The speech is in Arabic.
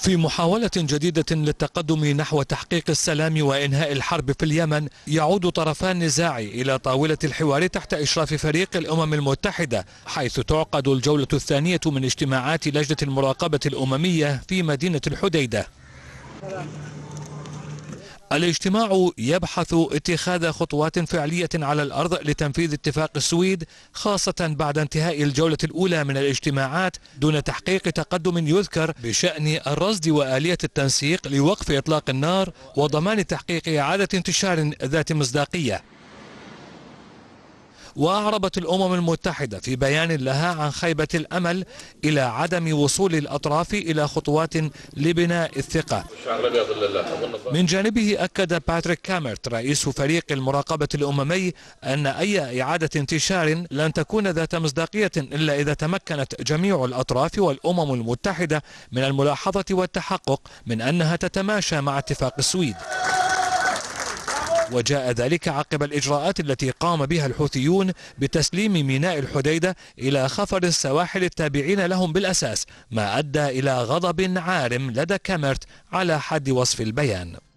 في محاولة جديدة للتقدم نحو تحقيق السلام وإنهاء الحرب في اليمن يعود طرفا النزاع إلى طاولة الحوار تحت إشراف فريق الأمم المتحدة حيث تعقد الجولة الثانية من اجتماعات لجنة المراقبة الأممية في مدينة الحديدة الاجتماع يبحث اتخاذ خطوات فعلية على الأرض لتنفيذ اتفاق السويد خاصة بعد انتهاء الجولة الأولى من الاجتماعات دون تحقيق تقدم يذكر بشأن الرصد وآلية التنسيق لوقف إطلاق النار وضمان تحقيق إعادة انتشار ذات مصداقية وأعربت الأمم المتحدة في بيان لها عن خيبة الأمل إلى عدم وصول الأطراف إلى خطوات لبناء الثقة من جانبه أكد باتريك كامرت رئيس فريق المراقبة الأممي أن أي إعادة انتشار لن تكون ذات مصداقية إلا إذا تمكنت جميع الأطراف والأمم المتحدة من الملاحظة والتحقق من أنها تتماشى مع اتفاق السويد وجاء ذلك عقب الإجراءات التي قام بها الحوثيون بتسليم ميناء الحديدة إلى خفر السواحل التابعين لهم بالأساس ما أدى إلى غضب عارم لدى كامرت على حد وصف البيان